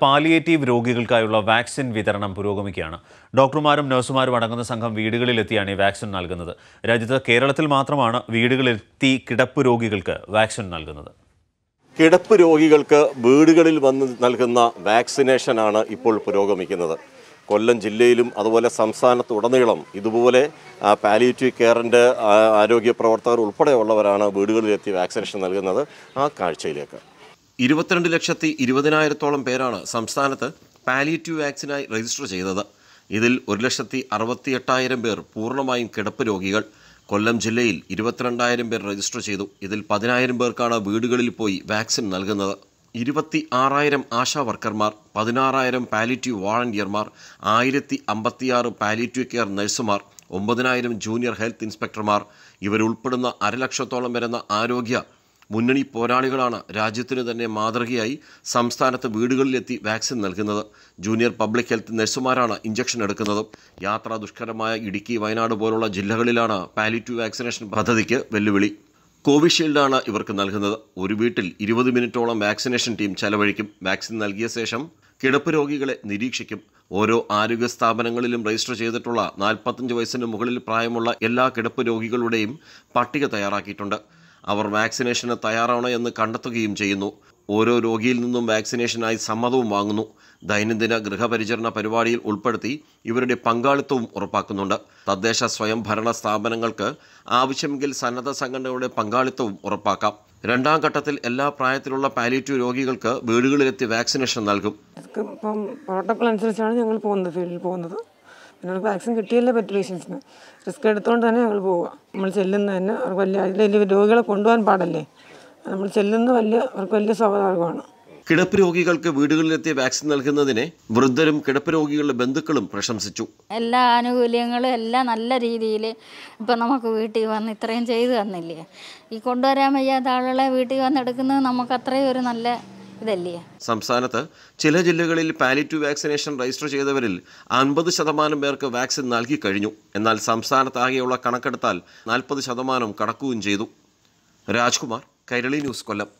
palliative രോഗികൾക്കായുള്ള vaccine വിതരണം പുരോഗമിക്കുകയാണ് ഡോക്ടർമാരും നഴ്സുമാരും അടങ്ങുന്ന സംഘം വീടുകളിലെത്തിയാണ് ഈ വാക്സിൻ നൽകുന്നത് രാജ്യത്ത് കേരളത്തിൽ മാത്രമാണ് വീടുകളിലെത്തി കിടപ്പ് രോഗികൾക്ക് വാക്സിൻ നൽകുന്നത് കിടപ്പ് രോഗികൾക്ക് വീടുകളിൽ വന്ന് നൽകുന്ന വാക്സിനേഷനാണ് ഇപ്പോൾ പുരോഗമിക്കുന്നത് കൊല്ലം ജില്ലയിലും അതുപോലെ സംസ്ഥാനത്തുടനീളം ഇതുപോലെ പാലിയേറ്റീവ് കെയറിൻ്റെ ആരോഗ്യ പ്രവർത്തകർ ഉൾപ്പെടെയുള്ളവരാണ് വീടുകളിലെത്തി വാക്സിനേഷൻ നൽകുന്നത് ആ കാഴ്ചയിലേക്ക് ഇരുപത്തിരണ്ട് ലക്ഷത്തി ഇരുപതിനായിരത്തോളം പേരാണ് സംസ്ഥാനത്ത് പാലിയേറ്റീവ് വാക്സിനായി രജിസ്റ്റർ ചെയ്തത് ഇതിൽ ഒരു ലക്ഷത്തി അറുപത്തി എട്ടായിരം പേർ പൂർണ്ണമായും കിടപ്പ് രോഗികൾ കൊല്ലം ജില്ലയിൽ ഇരുപത്തിരണ്ടായിരം പേർ രജിസ്റ്റർ ചെയ്തു ഇതിൽ പതിനായിരം പേർക്കാണ് വീടുകളിൽ പോയി വാക്സിൻ നൽകുന്നത് ഇരുപത്തി ആറായിരം ആശാ വർക്കർമാർ പതിനാറായിരം പാലിറ്റീവ് വാളണ്ടിയർമാർ ആയിരത്തി അമ്പത്തിയാറ് പാലിറ്റീവ് കെയർ നഴ്സുമാർ ഒമ്പതിനായിരം ജൂനിയർ ഹെൽത്ത് ഇൻസ്പെക്ടർമാർ ഇവരുൾപ്പെടുന്ന അരലക്ഷത്തോളം വരുന്ന ആരോഗ്യ മുന്നണി പോരാളികളാണ് രാജ്യത്തിന് തന്നെ മാതൃകയായി സംസ്ഥാനത്ത് വീടുകളിലെത്തി വാക്സിൻ നൽകുന്നത് ജൂനിയർ പബ്ലിക് ഹെൽത്ത് നഴ്സുമാരാണ് ഇഞ്ചക്ഷൻ എടുക്കുന്നത് യാത്രാ ദുഷ്കരമായ ഇടുക്കി വയനാട് പോലുള്ള ജില്ലകളിലാണ് പാലിറ്റീവ് വാക്സിനേഷൻ പദ്ധതിക്ക് വെല്ലുവിളി കോവിഷീൽഡാണ് ഇവർക്ക് നൽകുന്നത് ഒരു വീട്ടിൽ ഇരുപത് മിനിറ്റോളം വാക്സിനേഷൻ ടീം ചെലവഴിക്കും വാക്സിൻ നൽകിയ ശേഷം കിടപ്പ് രോഗികളെ നിരീക്ഷിക്കും ഓരോ ആരോഗ്യ സ്ഥാപനങ്ങളിലും രജിസ്റ്റർ ചെയ്തിട്ടുള്ള നാൽപ്പത്തഞ്ച് വയസ്സിന് മുകളിൽ പ്രായമുള്ള എല്ലാ കിടപ്പ് രോഗികളുടെയും പട്ടിക തയ്യാറാക്കിയിട്ടുണ്ട് അവർ വാക്സിനേഷന് തയ്യാറാണോ എന്ന് കണ്ടെത്തുകയും ചെയ്യുന്നു ഓരോ രോഗിയിൽ നിന്നും വാക്സിനേഷനായി സമ്മതവും വാങ്ങുന്നു ദൈനംദിന ഗൃഹപരിചരണ പരിപാടിയിൽ ഉൾപ്പെടുത്തി ഇവരുടെ പങ്കാളിത്തവും ഉറപ്പാക്കുന്നുണ്ട് തദ്ദേശ സ്വയംഭരണ സ്ഥാപനങ്ങൾക്ക് ആവശ്യമെങ്കിൽ സന്നദ്ധ സംഘടനകളുടെ പങ്കാളിത്തവും ഉറപ്പാക്കാം രണ്ടാം ഘട്ടത്തിൽ എല്ലാ പ്രായത്തിലുള്ള പാലിറ്റീവ് രോഗികൾക്ക് വീടുകളിലെത്തി വാക്സിനേഷൻ നൽകും ഇപ്പം അനുസരിച്ചാണ് ഞങ്ങൾ പോകുന്നത് ഫീൽഡിൽ പോകുന്നത് പിന്നെ വാക്സിൻ കിട്ടിയല്ലേ പറ്റൂ പേഷ്യൻസിന് റിസ്ക് എടുത്തുകൊണ്ട് തന്നെ ഞങ്ങൾ പോവുക നമ്മൾ ചെല്ലുന്ന തന്നെ അവർക്ക് വലിയ അതിൽ രോഗികളെ കൊണ്ടുപോകാൻ പാടല്ലേ നമ്മൾ ചെല്ലുന്ന വലിയ അവർക്ക് വലിയ സ്വാഭാവികമാണ് കിടപ്പ് രോഗികൾക്ക് വീടുകളിലെത്തിയ വാക്സിൻ നൽകുന്നതിനെ വൃദ്ധരും കിടപ്പ് രോഗികളുടെ ബന്ധുക്കളും പ്രശംസിച്ചു എല്ലാ ആനുകൂല്യങ്ങളും എല്ലാം നല്ല രീതിയിൽ ഇപ്പം നമുക്ക് വീട്ടിൽ വന്ന് ഇത്രയും ചെയ്തു തന്നില്ലേ ഈ കൊണ്ടുവരാൻ വയ്യാത്ത ആളുകളെ വീട്ടിൽ വന്നെടുക്കുന്നത് നമുക്ക് അത്രയും ഒരു നല്ല ഇതല്ലേ സംസ്ഥാനത്ത് ചില ജില്ലകളിൽ പാലിറ്റീവ് വാക്സിനേഷൻ രജിസ്റ്റർ ചെയ്തവരിൽ അൻപത് ശതമാനം പേർക്ക് വാക്സിൻ നൽകി കഴിഞ്ഞു എന്നാൽ സംസ്ഥാനത്താകെയുള്ള കണക്കെടുത്താൽ നാൽപ്പത് ശതമാനം കടക്കുകയും ചെയ്തു രാജ്കുമാർ കൈരളി ന്യൂസ് കൊല്ലം